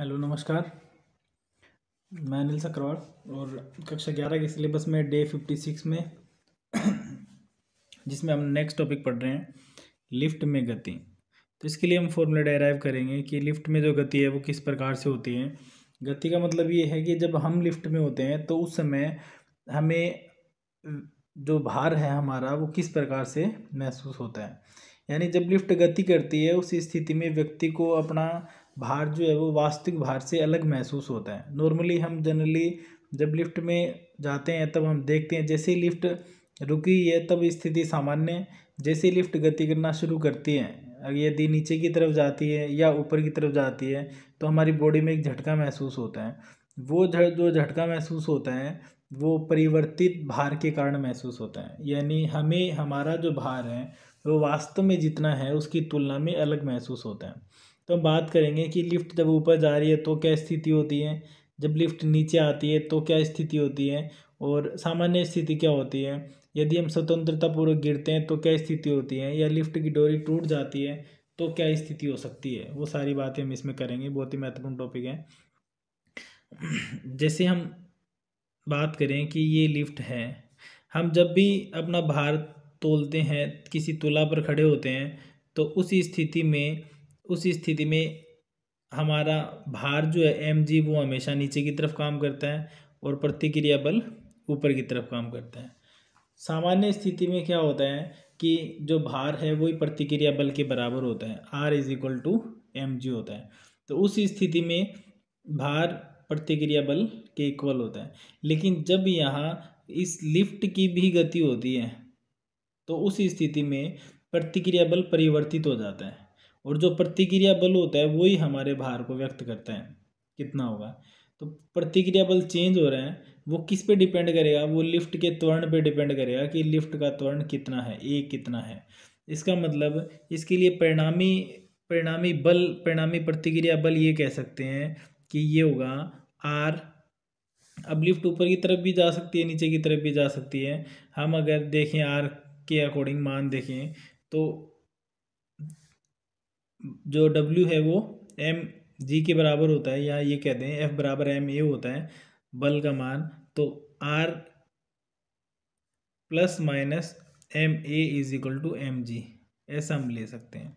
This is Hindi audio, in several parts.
हेलो नमस्कार मैं अनिल सक्रवाल और कक्षा ग्यारह के सिलेबस में डे फिफ्टी सिक्स में जिसमें हम नेक्स्ट टॉपिक पढ़ रहे हैं लिफ्ट में गति तो इसके लिए हम फॉर्मूला डेराइव करेंगे कि लिफ्ट में जो गति है वो किस प्रकार से होती है गति का मतलब ये है कि जब हम लिफ्ट में होते हैं तो उस समय हमें जो भार है हमारा वो किस प्रकार से महसूस होता है यानी जब लिफ्ट गति करती है उस स्थिति में व्यक्ति को अपना भार जो है वो वास्तविक भार से अलग महसूस होता है नॉर्मली हम जनरली जब लिफ्ट में जाते हैं तब हम देखते हैं जैसे लिफ्ट रुकी है तब स्थिति सामान्य जैसे लिफ्ट गति करना शुरू करती है यदि नीचे की तरफ जाती है या ऊपर की तरफ जाती है तो हमारी बॉडी में एक झटका महसूस होता है वो जो झटका महसूस होता है वो परिवर्तित भार के कारण महसूस होता है यानी हमें हमारा जो भार है वो वास्तव में जितना है उसकी तुलना में अलग महसूस होता है तो हम बात करेंगे कि लिफ्ट जब ऊपर जा रही है तो क्या स्थिति होती है जब लिफ्ट नीचे आती है तो क्या स्थिति होती है और सामान्य स्थिति क्या होती है यदि हम स्वतंत्रतापूर्वक गिरते हैं तो क्या स्थिति होती है या लिफ्ट की डोरी टूट जाती है तो क्या स्थिति हो सकती है वो सारी बातें हम इसमें करेंगे बहुत ही महत्वपूर्ण टॉपिक है जैसे हम बात करें कि ये लिफ्ट है हम जब भी अपना भार तोलते हैं किसी तुला पर खड़े होते हैं तो उस स्थिति में उस स्थिति में हमारा भार जो है एम जी वो हमेशा नीचे की तरफ काम करता है और प्रतिक्रिया बल ऊपर की तरफ काम करता है सामान्य स्थिति में क्या होता है कि जो भार है वही प्रतिक्रिया बल के बराबर होता है R is equal to M G होता है तो उस स्थिति में भार प्रतिक्रिया बल के इक्वल होता है लेकिन जब यहाँ इस लिफ्ट की भी गति होती है तो उस स्थिति में प्रतिक्रिया बल परिवर्तित हो जाता है और जो प्रतिक्रिया बल होता है वही हमारे भार को व्यक्त करता है कितना होगा तो प्रतिक्रिया बल चेंज हो रहे हैं वो किस पे डिपेंड करेगा वो लिफ्ट के त्वरण पे डिपेंड करेगा कि लिफ्ट का त्वरण कितना है ए कितना है इसका मतलब इसके लिए परिणामी परिणामी बल परिणामी प्रतिक्रिया बल ये कह सकते हैं कि ये होगा आर अब लिफ्ट ऊपर की तरफ भी जा सकती है नीचे की तरफ भी जा सकती है हम अगर देखें आर के अकॉर्डिंग मान देखें तो जो डब्ल्यू है वो एम जी के बराबर होता है या ये कहते हैं एफ बराबर एम ए होता है बल का मान तो R plus minus M A is equal to M G ऐसा हम ले सकते हैं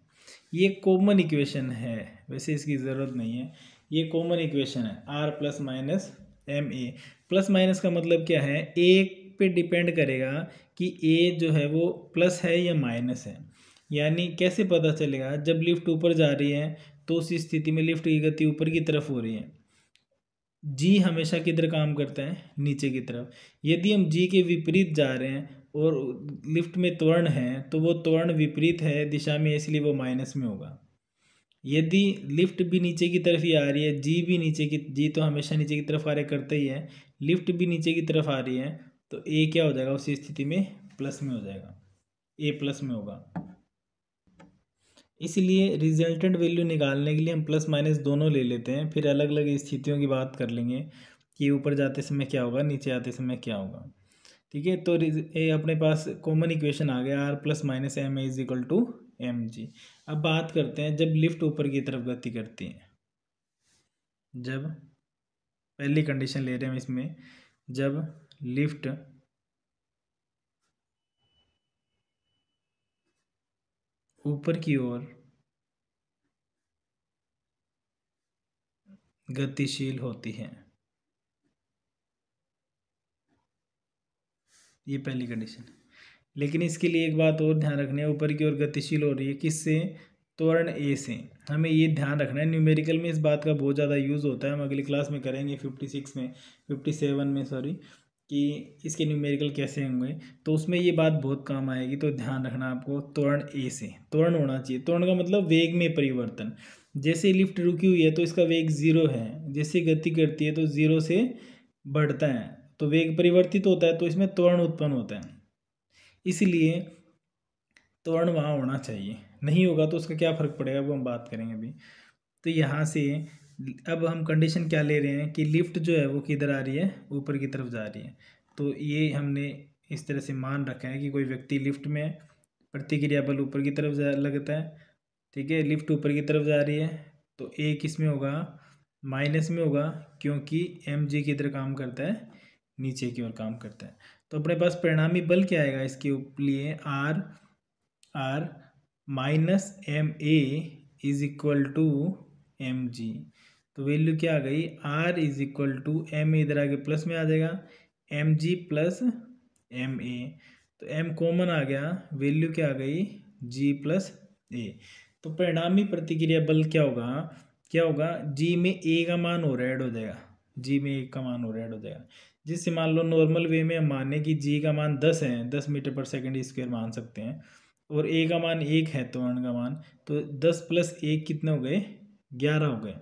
ये कॉमन इक्वेशन है वैसे इसकी ज़रूरत नहीं है ये कॉमन इक्वेशन है R plus minus M A plus minus का मतलब क्या है ए पे डिपेंड करेगा कि ए जो है वो प्लस है या माइनस है यानी कैसे पता चलेगा जब लिफ्ट ऊपर जा रही है तो उस स्थिति में लिफ्ट की गति ऊपर की तरफ हो रही है जी हमेशा किधर काम करता है नीचे की तरफ यदि हम जी के विपरीत जा रहे हैं और लिफ्ट में त्वरण है तो वो त्वरण विपरीत है दिशा में इसलिए वो माइनस में होगा यदि लिफ्ट भी नीचे की तरफ ही आ रही है जी भी नीचे की जी तो हमेशा नीचे की तरफ कार्य करता ही है लिफ्ट भी नीचे की तरफ आ रही है तो ए क्या हो जाएगा उसी स्थिति में प्लस में हो जाएगा ए प्लस में होगा इसलिए रिजल्टेंट वैल्यू निकालने के लिए हम प्लस माइनस दोनों ले लेते हैं फिर अलग अलग स्थितियों की बात कर लेंगे कि ऊपर जाते समय क्या होगा नीचे आते समय क्या होगा ठीक है तो ये अपने पास कॉमन इक्वेशन आ गया R plus minus M A is equal to M G अब बात करते हैं जब लिफ्ट ऊपर की तरफ गति करती है जब पहली कंडीशन ले रहे हैं इसमें जब लिफ्ट ऊपर की ओर गतिशील होती है ये पहली कंडीशन है लेकिन इसके लिए एक बात और ध्यान रखनी है ऊपर की ओर गतिशील हो रही है किससे त्वरण ए से हमें ये ध्यान रखना है न्यूमेरिकल में इस बात का बहुत ज़्यादा यूज़ होता है हम अगली क्लास में करेंगे फिफ्टी सिक्स में फिफ्टी सेवन में सॉरी कि इसके न्यूमेरिकल कैसे होंगे तो उसमें ये बात बहुत काम आएगी तो ध्यान रखना आपको त्वरण ए से तोरण होना चाहिए त्वरण का मतलब वेग में परिवर्तन जैसे लिफ्ट रुकी हुई है तो इसका वेग ज़ीरो है जैसे गति करती है तो ज़ीरो से बढ़ता है तो वेग परिवर्तित होता है तो इसमें त्वरण उत्पन्न होता है इसलिए त्वरण वहाँ होना चाहिए नहीं होगा तो उसका क्या फ़र्क पड़ेगा वो हम बात करेंगे अभी तो यहाँ से अब हम कंडीशन क्या ले रहे हैं कि लिफ्ट जो है वो किधर आ रही है ऊपर की तरफ जा रही है तो ये हमने इस तरह से मान रखा है कि कोई व्यक्ति लिफ्ट में प्रतिक्रिया बल ऊपर की तरफ लगता है ठीक है लिफ्ट ऊपर की तरफ जा रही है तो ए किस में होगा माइनस में होगा क्योंकि एम जी की तरह काम करता है नीचे की ओर काम करता है तो अपने पास परिणामी बल क्या आएगा इसके लिए R R minus M A is equal to M G तो वैल्यू क्या आ गई R is equal to M A इधर आगे प्लस में आ जाएगा M G plus M A तो एम कॉमन आ गया वैल्यू क्या आ गई जी प्लस ए तो परिणामी प्रतिक्रिया बल क्या होगा क्या होगा जी में ए का मान और ऐड हो जाएगा जी में ए का मान और ऐड हो जाएगा जिससे मान लो नॉर्मल वे में हम माने कि जी का मान दस है दस मीटर पर सेकेंड स्क्वेयर मान सकते हैं और ए का मान एक है त्वरण तो का मान तो दस प्लस एक कितने हो गए ग्यारह हो गए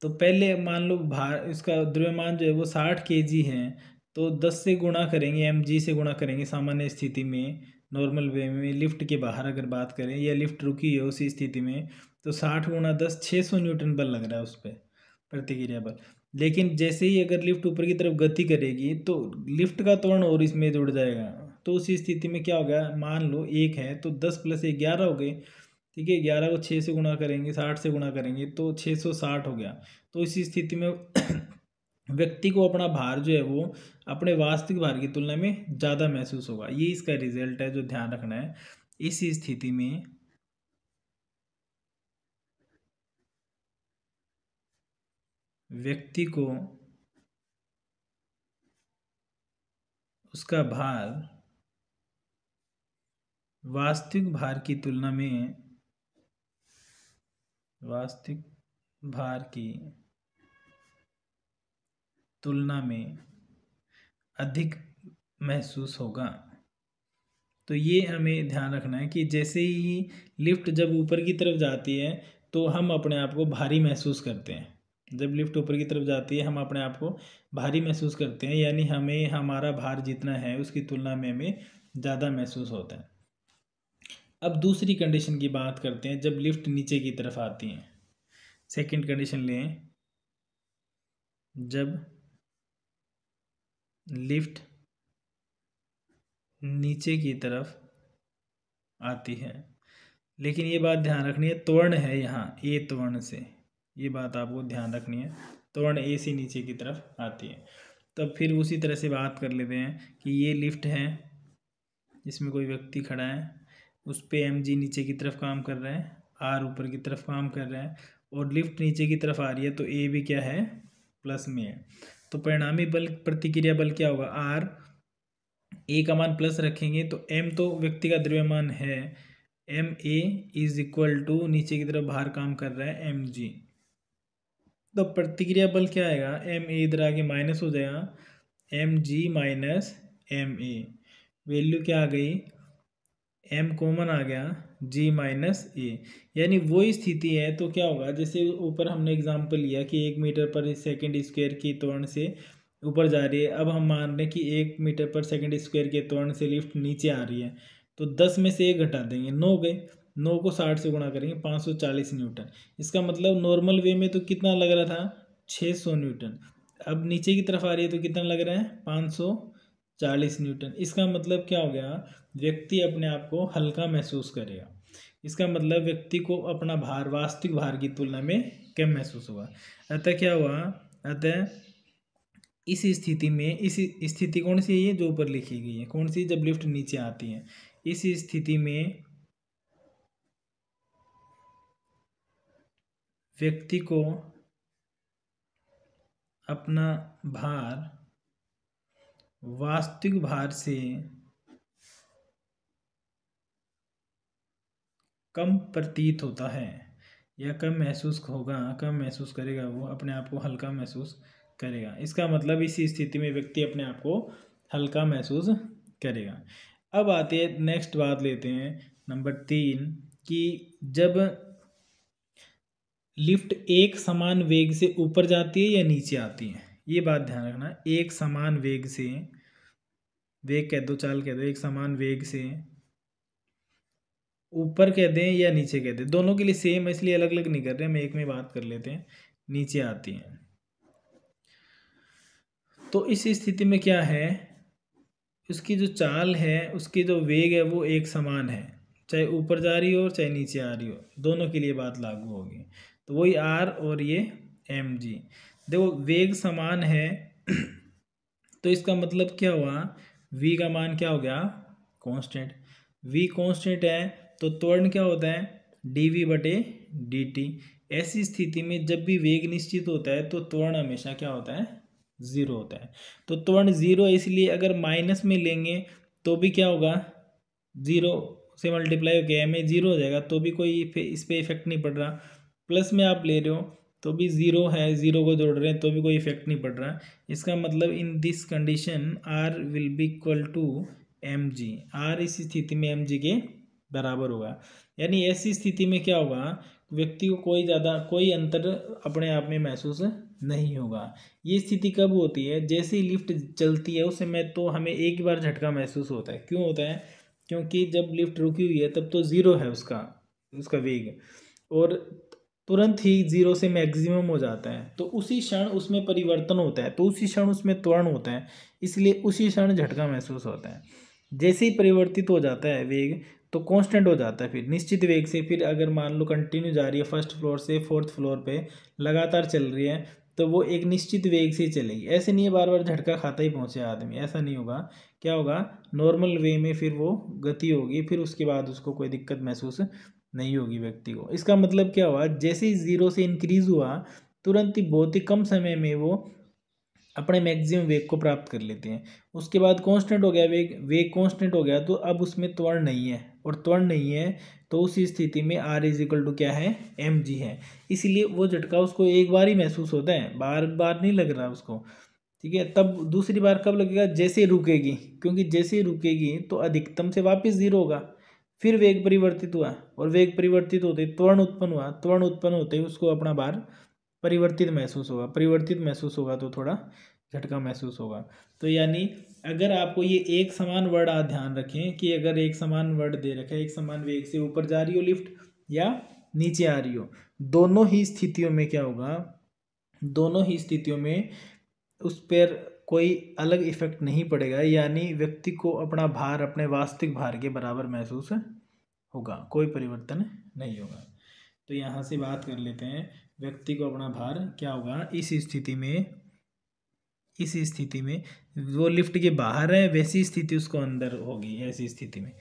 तो पहले मान लो भार इसका द्रव्यमान जो है वो साठ के जी है तो दस से गुणा करेंगे एम जी से गुणा करेंगे सामान्य स्थिति में नॉर्मल वे में लिफ्ट के बाहर अगर बात करें या लिफ्ट रुकी है उसी स्थिति में तो साठ गुणा दस छः सौ न्यूटन बल लग रहा है उस पर प्रतिक्रिया बल लेकिन जैसे ही अगर लिफ्ट ऊपर की तरफ गति करेगी तो लिफ्ट का तोड़ और इसमें जुड़ जाएगा तो उसी स्थिति में क्या हो गया मान लो एक है तो दस प्लस एक ग्यारह हो गए ठीक है ग्यारह को छः से गुणा करेंगे साठ से गुणा करेंगे तो छः सौ साठ हो गया तो इस स्थिति में व्यक्ति को अपना भार जो है वो अपने वास्तविक भार की तुलना में ज़्यादा महसूस होगा ये इसका रिजल्ट है जो ध्यान रखना है इस स्थिति में व्यक्ति को उसका भार वास्तविक भार की तुलना में वास्तविक भार की तुलना में अधिक महसूस होगा तो ये हमें ध्यान रखना है कि जैसे ही लिफ्ट जब ऊपर की तरफ जाती है तो हम अपने आप को भारी महसूस करते हैं जब लिफ्ट ऊपर की तरफ जाती है हम अपने आप को भारी महसूस करते हैं यानी हमें हमारा भार जितना है उसकी तुलना में हमें ज़्यादा महसूस होता है अब दूसरी कंडीशन की बात करते हैं जब लिफ्ट नीचे की तरफ आती है सेकंड कंडीशन लें जब लिफ्ट नीचे की तरफ आती है लेकिन ये बात ध्यान रखनी है त्वर्ण है यहाँ ए त्वर्ण से ये बात आपको ध्यान रखनी है त्वर्ण ए से नीचे की तरफ आती है तब तो फिर उसी तरह से बात कर लेते हैं कि ये लिफ्ट है इसमें कोई व्यक्ति खड़ा है उस पर एम जी नीचे की तरफ काम कर रहा है आर ऊपर की तरफ काम कर रहा है और लिफ्ट नीचे की तरफ आ रही है तो ए भी क्या है प्लस में है तो परिणामी बल प्रतिक्रिया बल क्या होगा आर ए का मान प्लस रखेंगे तो एम तो व्यक्ति का द्रव्यमान है M A is equal to नीचे की तरफ बाहर काम कर रहा है एम जी तो प्रतिक्रिया बल क्या आएगा एम ए इधर आगे माइनस हो जाएगा M G minus M A value क्या आ गई एम कॉमन आ गया जी माइनस ए यानी वही स्थिति है तो क्या होगा जैसे ऊपर हमने एग्जांपल लिया कि एक मीटर पर सेकंड स्क्वायर की त्वरण से ऊपर जा रही है अब हम मान रहे हैं कि एक मीटर पर सेकंड स्क्वायर के तोड़ से लिफ्ट नीचे आ रही है तो दस में से एक घटा देंगे नौ गए नौ को साठ से गुणा करेंगे पाँच सौ चालीस न्यूटन इसका मतलब नॉर्मल वे में तो कितना लग रहा था छः सौ न्यूटन अब नीचे की तरफ आ रही है तो कितना लग रहा है पाँच सौ चालीस न्यूटन इसका मतलब क्या हो गया व्यक्ति अपने आप को हल्का महसूस करेगा इसका मतलब व्यक्ति को अपना भार वास्तविक भार की तुलना में कम महसूस हुआ अतः क्या हुआ अतः इस स्थिति में इस स्थिति कौन सी है जो ऊपर लिखी गई है कौन सी जब लिफ्ट नीचे आती है इस स्थिति में व्यक्ति को अपना भार वास्तविक भार से कम प्रतीत होता है या कम महसूस होगा कम महसूस करेगा वो अपने आप को हल्का महसूस करेगा इसका मतलब इसी स्थिति में व्यक्ति अपने आप को हल्का महसूस करेगा अब आते हैं नेक्स्ट बात लेते हैं नंबर तीन कि जब लिफ्ट एक समान वेग से ऊपर जाती है या नीचे आती है ये बात ध्यान रखना एक समान वेग से वेग कह दो चाल कह दो एक समान वेग से ऊपर कह दें या नीचे कह दें दोनों के लिए सेम है इसलिए अलग अलग नहीं कर रहे हम एक में बात कर लेते हैं नीचे आती हैं तो इस स्थिति में क्या है उसकी जो चाल है उसकी जो वेग है वो एक समान है चाहे ऊपर जा रही हो चाहे नीचे आ रही हो दोनों के लिए बात लागू होगी तो वही आर और ये एम जी देखो वेग समान है तो इसका मतलब क्या हुआ v का मान क्या हो गया कांस्टेंट v कांस्टेंट है तो त्वरण क्या होता है डी वी बटे डी टी ऐसी स्थिति में जब भी वेग निश्चित होता है तो त्वरण हमेशा क्या होता है ज़ीरो होता है तो त्वरण ज़ीरो इसलिए अगर माइनस में लेंगे तो भी क्या होगा ज़ीरो से मल्टीप्लाई हो गया एम ए ज़ीरो हो जाएगा तो भी कोई इस पर इफेक्ट नहीं पड़ रहा प्लस में आप ले रहे हो तो भी ज़ीरो है ज़ीरो को जोड़ रहे हैं तो भी कोई इफेक्ट नहीं पड़ रहा इसका मतलब in this condition R will be equal to M G R इस स्थिति में एम जी के बराबर होगा यानी ऐसी स्थिति में क्या होगा व्यक्ति को कोई ज़्यादा कोई अंतर अपने आप में महसूस नहीं होगा ये स्थिति कब होती है जैसे ही लिफ्ट चलती है उस समय तो हमें एक बार झटका महसूस होता है क्यों होता है क्योंकि जब लिफ्ट रुकी हुई है तब तो ज़ीरो है उसका उसका वेग और तुरंत ही जीरो से मैक्सिमम हो जाता है तो उसी क्षण उसमें परिवर्तन होता है तो उसी क्षण उसमें त्वरण होता है इसलिए उसी क्षण झटका महसूस होता है जैसे ही परिवर्तित हो जाता है वेग तो कांस्टेंट हो जाता है फिर निश्चित वेग से फिर अगर मान लो कंटिन्यू जा रही है फर्स्ट फ्लोर से फोर्थ फ्लोर पर लगातार चल रही है तो वो एक निश्चित वेग से चलेगी ऐसे नहीं है बार बार झटका खाता ही पहुँचे आदमी ऐसा नहीं होगा क्या होगा नॉर्मल वे में फिर वो गति होगी फिर उसके बाद उसको कोई दिक्कत महसूस नहीं होगी व्यक्ति को इसका मतलब क्या हुआ जैसे ही ज़ीरो से इंक्रीज़ हुआ तुरंत ही बहुत ही कम समय में वो अपने मैक्सिमम वेग को प्राप्त कर लेते हैं उसके बाद कांस्टेंट हो गया वेग वेग कांस्टेंट हो गया तो अब उसमें त्वरण नहीं है और त्वरण नहीं है तो उस स्थिति में आर इज इक्वल टू क्या है एम जी है इसीलिए वो झटका उसको एक बार ही महसूस होता है बार बार नहीं लग रहा उसको ठीक है तब दूसरी बार कब लगेगा जैसे रुकेगी क्योंकि जैसे रुकेगी तो अधिकतम से वापस ज़ीरो होगा फिर वेग परिवर्तित हुआ और वेग परिवर्तित होते त्वरण उत्पन्न हुआ त्वरण उत्पन्न होते ही उसको अपना भार परिवर्तित महसूस होगा परिवर्तित महसूस होगा तो थोड़ा झटका महसूस होगा तो यानी अगर आपको ये एक समान वर्ड आप ध्यान रखें कि अगर एक समान वर्ड दे है एक समान वेग से ऊपर जा रही हो लिफ्ट या नीचे आ रही हो दोनों ही स्थितियों में क्या होगा दोनों ही स्थितियों में उस पर कोई अलग इफ़ेक्ट नहीं पड़ेगा यानी व्यक्ति को अपना भार अपने वास्तविक भार के बराबर महसूस होगा कोई परिवर्तन नहीं होगा तो यहाँ से बात कर लेते हैं व्यक्ति को अपना भार क्या होगा इस स्थिति में इस स्थिति में वो लिफ्ट के बाहर है वैसी स्थिति उसको अंदर होगी ऐसी स्थिति में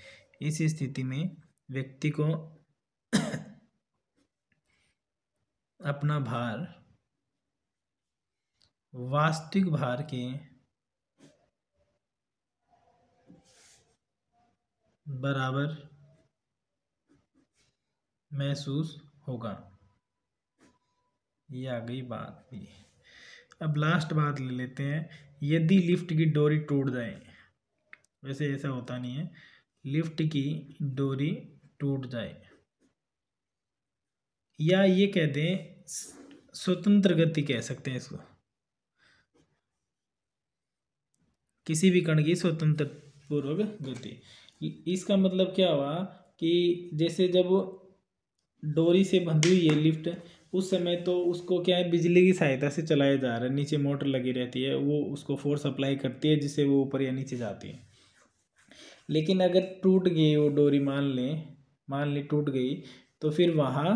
इस स्थिति में व्यक्ति को अपना भार वास्तविक भार के बराबर महसूस होगा ये आ गई बात भी अब लास्ट बात ले लेते हैं यदि लिफ्ट की डोरी टूट जाए वैसे ऐसा होता नहीं है लिफ्ट की डोरी टूट जाए या ये कह दें स्वतंत्र गति कह सकते हैं इसको किसी भी कण की स्वतंत्र पूर्वक गति इसका मतलब क्या हुआ कि जैसे जब डोरी से बंधी हुई है लिफ्ट उस समय तो उसको क्या है बिजली की सहायता से चलाया जा रहा है नीचे मोटर लगी रहती है वो उसको फोर्स अप्लाई करती है जिससे वो ऊपर या नीचे जाती है लेकिन अगर टूट गई वो डोरी मान लें मान लें टूट गई तो फिर वहाँ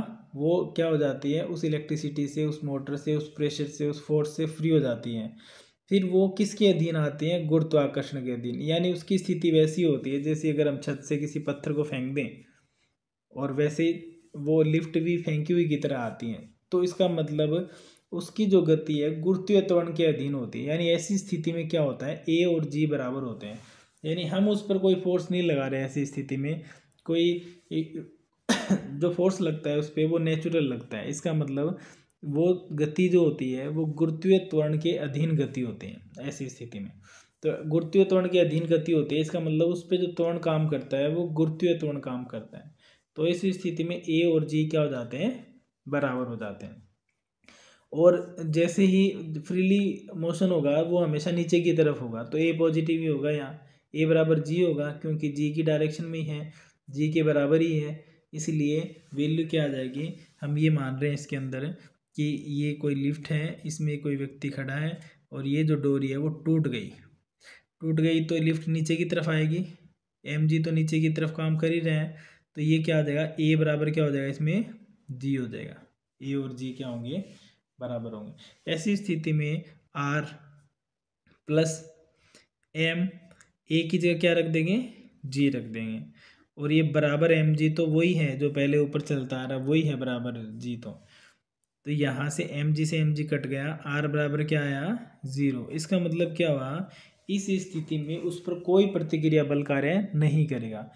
वो क्या हो जाती है उस इलेक्ट्रिसिटी से उस मोटर से उस प्रेशर से उस फोर्स से फ्री हो जाती है फिर वो किसके अधीन आते हैं गुरुत्वाकर्षण के अधीन यानी उसकी स्थिति वैसी होती है जैसे अगर हम छत से किसी पत्थर को फेंक दें और वैसे वो लिफ्ट भी फेंकी हुई की तरह आती हैं तो इसका मतलब उसकी जो गति है गुरुत्वीय त्वरण के अधीन होती है यानी ऐसी स्थिति में क्या होता है ए और जी बराबर होते हैं यानी हम उस पर कोई फोर्स नहीं लगा रहे ऐसी स्थिति में कोई जो फोर्स लगता है उस पर वो नेचुरल लगता है इसका मतलब वो गति जो होती है वो गुरुत्वीय त्वरण के अधीन गति होती है ऐसी स्थिति में तो गुरुत्वीय त्वरण के अधीन गति होती है इसका मतलब उस पर जो त्वरण काम करता है वो गुरुत्वीय त्वरण काम करता है तो इस स्थिति में ए और जी क्या हो जाते हैं बराबर हो जाते हैं और जैसे ही फ्रीली मोशन होगा वो हमेशा नीचे की तरफ होगा तो ए पॉजिटिव ही होगा यहाँ ए बराबर जी होगा क्योंकि जी की डायरेक्शन में ही है जी के बराबर ही है इसलिए वैल्यू क्या आ जाएगी हम ये मान रहे हैं इसके अंदर कि ये कोई लिफ्ट है इसमें कोई व्यक्ति खड़ा है और ये जो डोरी है वो टूट गई टूट गई तो लिफ्ट नीचे की तरफ आएगी एम जी तो नीचे की तरफ काम कर ही रहे हैं तो ये क्या हो जाएगा ए बराबर क्या हो जाएगा इसमें जी हो जाएगा ए और जी क्या होंगे बराबर होंगे ऐसी स्थिति में आर प्लस एम ए की जगह क्या रख देंगे जी रख देंगे और ये बराबर एम जी तो वही है जो पहले ऊपर चलता आ रहा वही है बराबर जी तो तो यहाँ से एम जी से एम जी कट गया आर बराबर क्या आया ज़ीरो इसका मतलब क्या हुआ इस स्थिति में उस पर कोई प्रतिक्रिया बल कार्य नहीं करेगा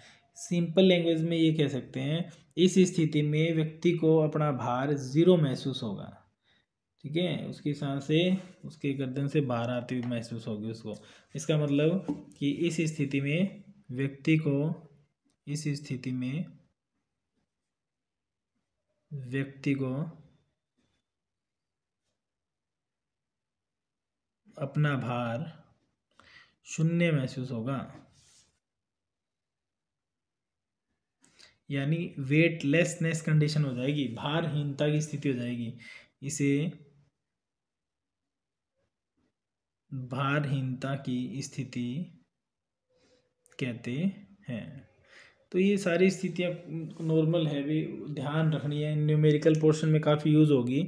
सिंपल लैंग्वेज में ये कह सकते हैं इस स्थिति में व्यक्ति को अपना भार ज़ीरो महसूस होगा ठीक है उसकी से उसके गर्दन से बाहर आती हुई महसूस होगी उसको इसका मतलब कि इस स्थिति में व्यक्ति को इस स्थिति में व्यक्ति को अपना भार शून्य महसूस होगा यानी वेटलेसनेस कंडीशन हो जाएगी भारहीनता की स्थिति हो जाएगी इसे भारहीनता की स्थिति कहते हैं तो ये सारी स्थितियाँ नॉर्मल है भी ध्यान रखनी है न्यूमेरिकल पोर्शन में काफ़ी यूज़ होगी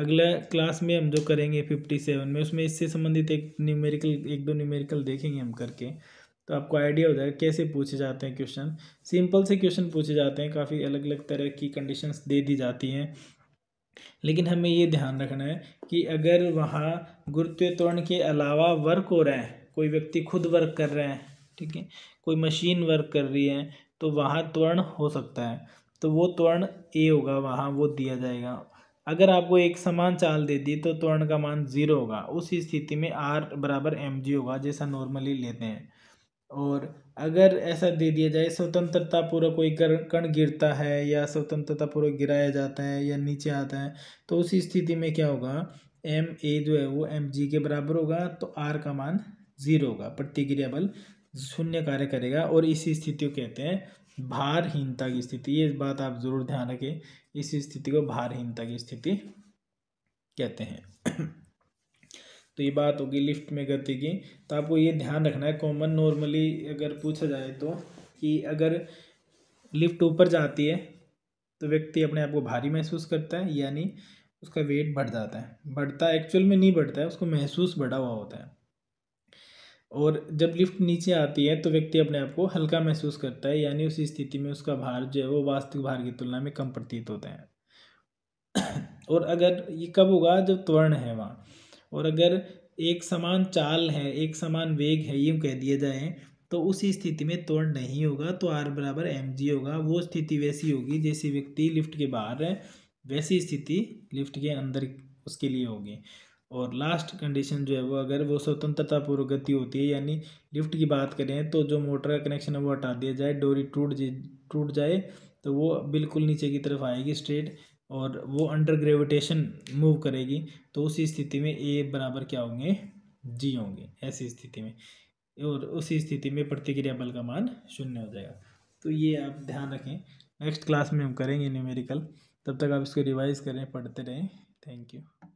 अगला क्लास में हम जो करेंगे फिफ्टी सेवन में उसमें इससे संबंधित एक न्यूमेरिकल एक दो न्यूमेरिकल देखेंगे हम करके तो आपको आइडिया हो जाएगा कैसे पूछे जाते हैं क्वेश्चन सिंपल से क्वेश्चन पूछे जाते हैं काफ़ी अलग अलग तरह की कंडीशंस दे दी जाती हैं लेकिन हमें ये ध्यान रखना है कि अगर वहाँ गुरुत्व त्वरण के अलावा वर्क हो रहे हैं कोई व्यक्ति खुद वर्क कर रहे हैं ठीक है कोई मशीन वर्क कर रही है तो वहाँ त्वरण हो सकता है तो वो त्वरण ए होगा वहाँ वो दिया जाएगा अगर आपको एक समान चाल दे दी तो त्वरण का मान ज़ीरो होगा उस स्थिति में आर बराबर एम जी होगा जैसा नॉर्मली लेते हैं और अगर ऐसा दे दिया जाए स्वतंत्रता पूर्वक कोई कण गिरता है या स्वतंत्रता पूर्वक गिराया जाता है या नीचे आता है तो उस स्थिति में क्या होगा एम ए जो है वो एम जी के बराबर होगा तो आर का मान ज़ीरो होगा प्रतिक्रिया बल शून्य कार्य करेगा और इसी स्थिति को कहते हैं भारहीनता की स्थिति ये बात आप ज़रूर ध्यान रखें इस स्थिति को भारहीनता की स्थिति कहते हैं तो ये बात होगी लिफ्ट में गति की तो आपको ये ध्यान रखना है कॉमन नॉर्मली अगर पूछा जाए तो कि अगर लिफ्ट ऊपर जाती है तो व्यक्ति अपने आप को भारी महसूस करता है यानी उसका वेट बढ़ जाता है बढ़ता एक्चुअल में नहीं बढ़ता है उसको महसूस बढ़ा हुआ होता है और जब लिफ्ट नीचे आती है तो व्यक्ति अपने आप को हल्का महसूस करता है यानी उसी स्थिति में उसका भार जो है वो वास्तविक भार की तुलना में कम प्रतीत होते हैं और अगर ये कब होगा जब त्वरण है वहाँ और अगर एक समान चाल है एक समान वेग है ये कह दिया जाए तो उसी स्थिति में त्वरण नहीं होगा तो आर बराबर एम जी होगा वो स्थिति वैसी होगी जैसी व्यक्ति लिफ्ट के बाहर है वैसी स्थिति लिफ्ट के अंदर उसके लिए होगी और लास्ट कंडीशन जो है वो अगर वो स्वतंत्रता पूर्व गति होती है यानी लिफ्ट की बात करें तो जो मोटर का कनेक्शन है वो हटा दिया जाए डोरी टूट टूट जाए तो वो बिल्कुल नीचे की तरफ आएगी स्ट्रेट और वो अंडर ग्रेविटेशन मूव करेगी तो उसी स्थिति में ए बराबर क्या होंगे जी होंगे ऐसी स्थिति में और उसी स्थिति में प्रतिक्रिया बल का मान शून्य हो जाएगा तो ये आप ध्यान रखें नेक्स्ट क्लास में हम करेंगे न्यूमेरिकल तब तक आप इसको रिवाइज़ करें पढ़ते रहें थैंक यू